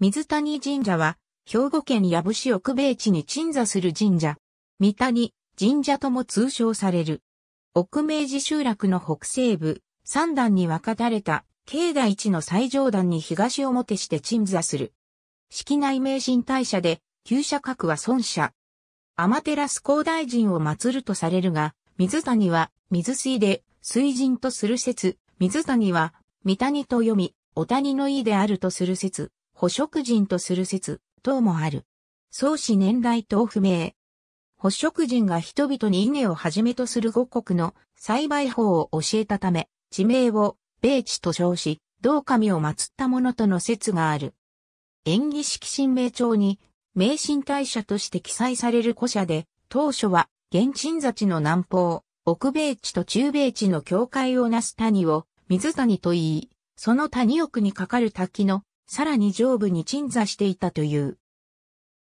水谷神社は、兵庫県矢部市奥米地に鎮座する神社。三谷神社とも通称される。奥明寺集落の北西部、三段に分かたれた、境内地の最上段に東表して鎮座する。式内名神大社で、旧社格は孫社。天照高大臣を祀るとされるが、水谷は水水で水神とする説、水谷は三谷と読み、お谷の意であるとする説。捕食人とする説、等もある。創始年代等不明。捕食人が人々に稲をはじめとする五国の栽培法を教えたため、地名を米地と称し、同神を祀ったものとの説がある。演技式神明帳に、名神大社として記載される古社で、当初は、現鎮座地の南方、奥米地と中米地の境界をなす谷を、水谷と言い、その谷奥にかかる滝のさらに上部に鎮座していたという。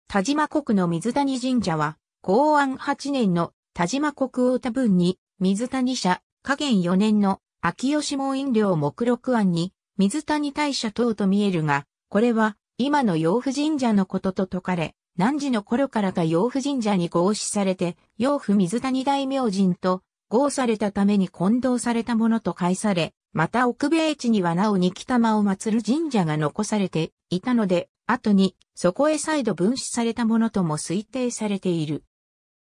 田島国の水谷神社は、公安8年の田島国大田分に、水谷社、加減4年の秋吉門飲料目録案に、水谷大社等と見えるが、これは、今の養父神社のことと説かれ、何時の頃からか養父神社に合祀されて、養父水谷大明神と合されたために混同されたものと解され、また奥米地にはなお二木玉を祀る神社が残されていたので、後にそこへ再度分子されたものとも推定されている。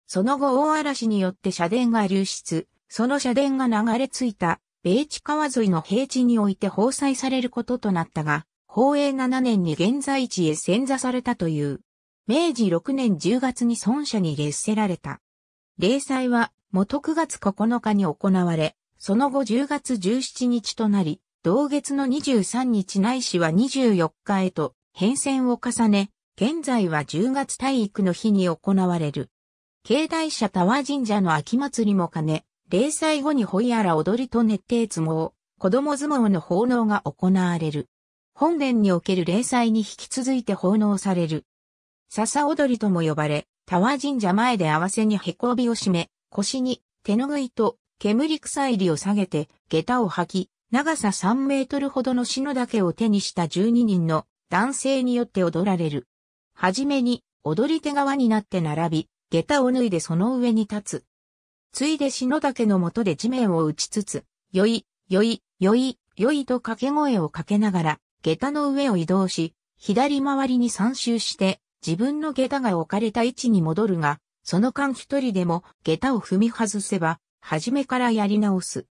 その後大嵐によって社殿が流出、その社殿が流れ着いた米地川沿いの平地において放災されることとなったが、宝永7年に現在地へ遷座されたという。明治6年10月に孫社に列せられた。例祭は、元9月9日に行われ、その後10月17日となり、同月の23日内市は24日へと変遷を重ね、現在は10月体育の日に行われる。境内社タワー神社の秋祭りも兼ね、霊祭後にホイアラ踊りと熱定相撲、子供相撲の奉納が行われる。本殿における霊祭に引き続いて奉納される。笹踊りとも呼ばれ、タワー神社前で合わせにへこびを締め、腰に手ぬぐいと煙草入りを下げて、下駄を履き、長さ3メートルほどの篠岳を手にした12人の男性によって踊られる。はじめに、踊り手側になって並び、下駄を脱いでその上に立つ。ついで篠岳の下で地面を打ちつつ、よい、よい、よい、よいと掛け声をかけながら、下駄の上を移動し、左回りに三周して、自分の下駄が置かれた位置に戻るが、その間一人でも下駄を踏み外せば、初めからやり直す。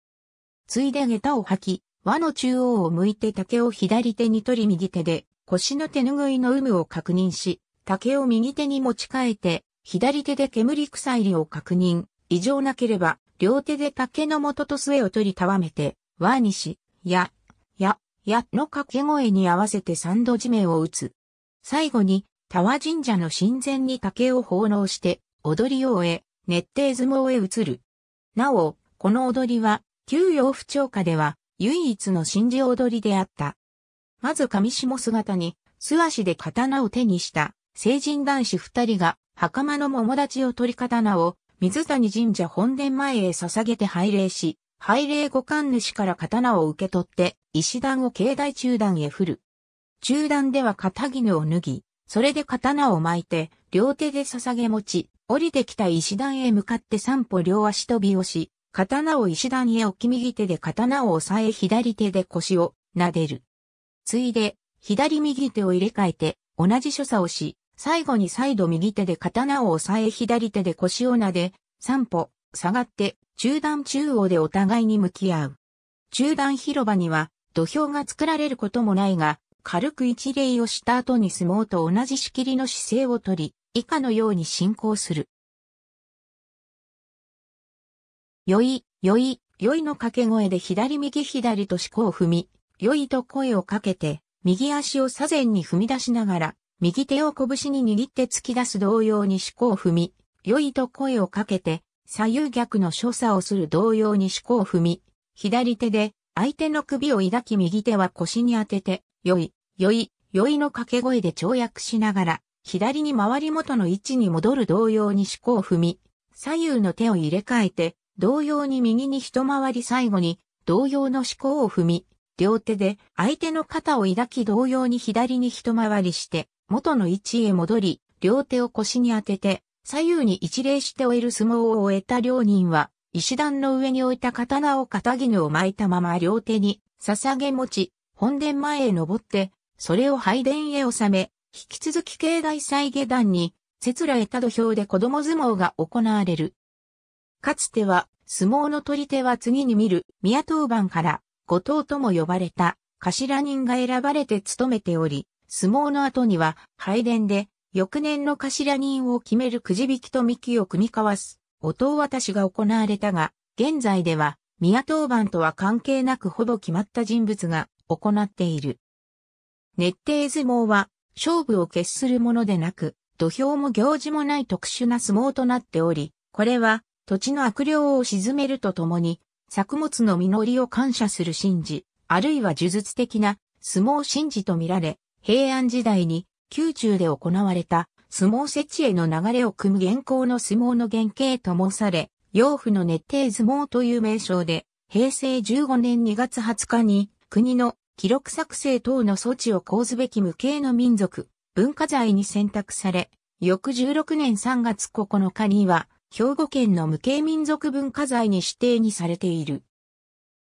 ついで下駄を履き、輪の中央を向いて竹を左手に取り右手で、腰の手ぬぐいの有無を確認し、竹を右手に持ち替えて、左手で煙りを確認。異常なければ、両手で竹の元と末を取りたわめて、輪にし、や、や、やの掛け声に合わせて三度地面を打つ。最後に、タワ神社の神前に竹を奉納して、踊りを終え、熱定相撲へ移る。なお、この踊りは、旧洋府長下では、唯一の神事踊りであった。まず上下姿に、素足で刀を手にした、成人男子二人が、袴の桃立ちを取り刀を、水谷神社本殿前へ捧げて拝礼し、拝礼五冠主から刀を受け取って、石段を境内中段へ振る。中段では片絹を脱ぎ、それで刀を巻いて、両手で捧げ持ち、降りてきた石段へ向かって三歩両足飛びをし、刀を石段へ置き右手で刀を押さえ左手で腰を撫でる。ついで、左右手を入れ替えて、同じ所作をし、最後に再度右手で刀を押さえ左手で腰を撫で、三歩、下がって、中段中央でお互いに向き合う。中段広場には、土俵が作られることもないが、軽く一礼をした後に相撲と同じ仕切りの姿勢をとり、以下のように進行する。よい、よい、よいの掛け声で左右左と思考を踏み、よいと声をかけて、右足を左前に踏み出しながら、右手を拳に握って突き出す同様に思考を踏み、よいと声をかけて、左右逆の所作をする同様に思考を踏み、左手で相手の首を抱き右手は腰に当てて、よい、よい、よいの掛け声で跳躍しながら、左に回り元の位置に戻る同様に四股を踏み、左右の手を入れ替えて、同様に右に一回り最後に、同様の四股を踏み、両手で相手の肩を抱き同様に左に一回りして、元の位置へ戻り、両手を腰に当てて、左右に一礼して終える相撲を終えた両人は、石段の上に置いた刀を片絹を巻いたまま両手に捧げ持ち、本殿前へ登って、それを拝殿へ収め、引き続き境内祭下段に、節ら得た土俵で子供相撲が行われる。かつては、相撲の取り手は次に見る宮当番から、後藤とも呼ばれた頭人が選ばれて務めており、相撲の後には、拝殿で、翌年の頭人を決めるくじ引きと幹を組み交わす、お当渡しが行われたが、現在では、宮当番とは関係なくほぼ決まった人物が行っている。熱底相撲は、勝負を決するものでなく、土俵も行事もない特殊な相撲となっており、これは土地の悪霊を鎮めるとともに、作物の実りを感謝する神事、あるいは呪術的な相撲神事とみられ、平安時代に宮中で行われた相撲設置への流れを組む現行の相撲の原型と申され、養父の熱定相撲という名称で、平成15年2月20日に国の記録作成等の措置を講ずべき無形の民族、文化財に選択され、翌16年3月9日には、兵庫県の無形民族文化財に指定にされている。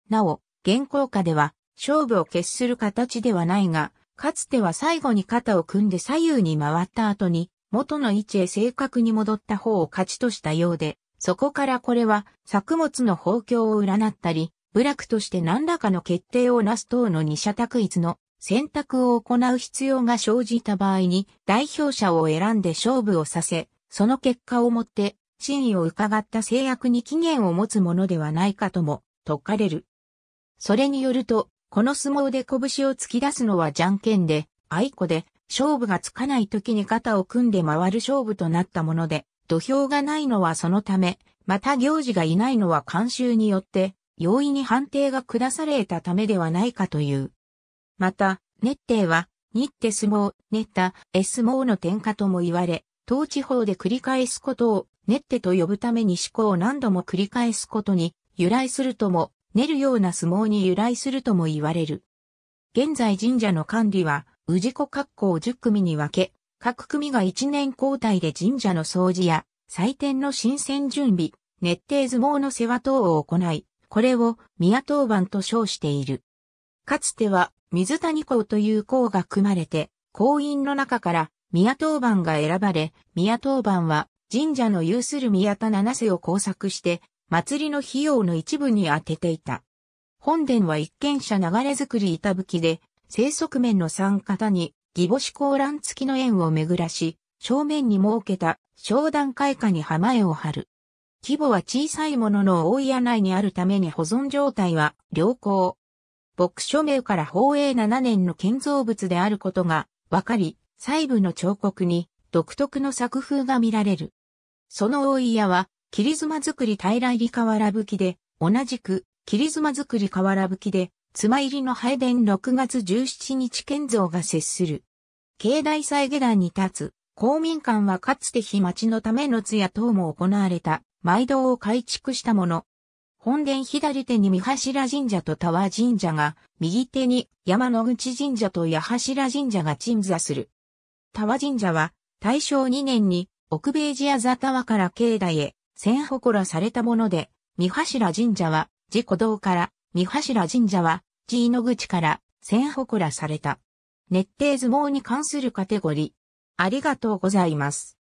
なお、現行下では、勝負を決する形ではないが、かつては最後に肩を組んで左右に回った後に、元の位置へ正確に戻った方を勝ちとしたようで、そこからこれは作物の豊況を占ったり、部落として何らかの決定をなす等の二者択一の選択を行う必要が生じた場合に代表者を選んで勝負をさせ、その結果をもって真意を伺った制約に期限を持つものではないかとも解かれる。それによると、この相撲で拳を突き出すのはじゃんけんで、愛子で、勝負がつかない時に肩を組んで回る勝負となったもので、土俵がないのはそのため、また行事がいないのは慣習によって、容易に判定が下されたためではないかという。また、熱帝は、日手相撲、熱田、エスモの天下とも言われ、当地方で繰り返すことを、熱手と呼ぶために思考を何度も繰り返すことに、由来するとも、寝るような相撲に由来するとも言われる。現在神社の管理は、氏子格好を10組に分け、各組が1年交代で神社の掃除や、祭典の新鮮準備、熱定相撲の世話等を行い、これを宮当番と称している。かつては水谷校という校が組まれて、校員の中から宮当番が選ばれ、宮当番は神社の有する宮田七瀬を工作して、祭りの費用の一部に充てていた。本殿は一軒者流れ作り板吹きで、生息面の三方に義母子向欄付きの縁を巡らし、正面に設けた商談開花に浜絵を張る。規模は小さいものの大屋内にあるために保存状態は良好。牧署名から宝永7年の建造物であることが分かり、細部の彫刻に独特の作風が見られる。その大屋は、切妻作り平入り原吹きで、同じく切妻作り原吹きで、妻入りの拝殿6月17日建造が接する。境内祭下段に立つ、公民館はかつて日町のための通夜等も行われた毎堂を改築したもの。本殿左手に三柱神社と田和神社が、右手に山の口神社と八柱神社が鎮座する。田和神社は、大正2年に、奥米寺座ワーから境内へ、千祠されたもので、三柱神社は、自古道から、三柱神社は、寺井の口から、千祠された。熱定相撲に関するカテゴリー。ありがとうございます。